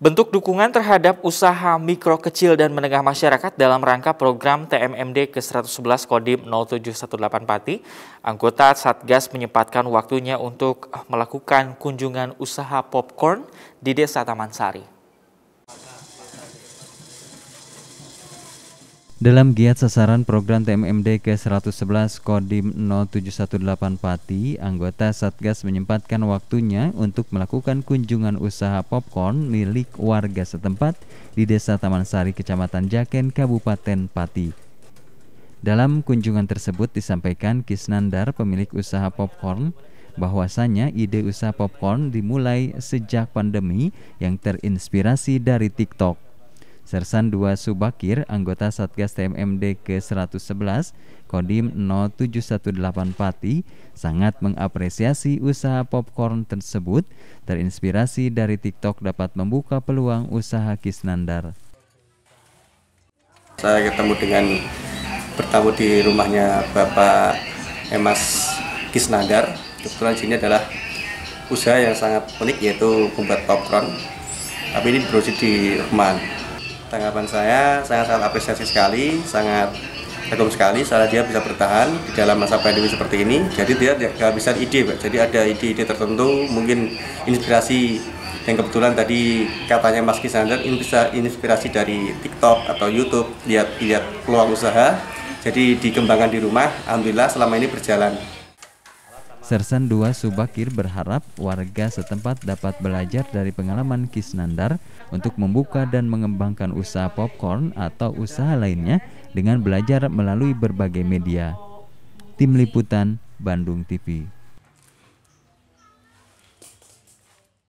Bentuk dukungan terhadap usaha mikro kecil dan menengah masyarakat dalam rangka program TMMD ke-111 Kodim 0718 Pati, anggota Satgas menyempatkan waktunya untuk melakukan kunjungan usaha popcorn di Desa Taman Sari. Dalam giat sasaran program TMMD ke-111 Kodim 0718 Pati, anggota Satgas menyempatkan waktunya untuk melakukan kunjungan usaha popcorn milik warga setempat di Desa Taman Sari, Kecamatan Jaken, Kabupaten Pati. Dalam kunjungan tersebut disampaikan Kisnandar, pemilik usaha popcorn, bahwasanya ide usaha popcorn dimulai sejak pandemi yang terinspirasi dari TikTok. Sersan 2 Subakir, anggota Satgas TMMD ke-111, Kodim 0718 Pati, sangat mengapresiasi usaha popcorn tersebut, terinspirasi dari TikTok dapat membuka peluang usaha Kisnandar. Saya ketemu dengan bertamu di rumahnya Bapak Emas Kisnandar. Kebetulan sini adalah usaha yang sangat unik yaitu membuat popcorn. Tapi ini berusia di rumah tanggapan saya sangat sangat apresiasi sekali, sangat kagum sekali soalnya dia bisa bertahan di dalam masa pandemi seperti ini. Jadi dia tidak kehabisan ide, Pak. Jadi ada ide-ide tertentu, mungkin inspirasi yang kebetulan tadi katanya Mas ini bisa inspirasi dari TikTok atau YouTube lihat lihat peluang usaha jadi dikembangkan di rumah alhamdulillah selama ini berjalan Sersan II Subakir berharap warga setempat dapat belajar dari pengalaman Kisnandar untuk membuka dan mengembangkan usaha popcorn atau usaha lainnya dengan belajar melalui berbagai media. Tim Liputan Bandung TV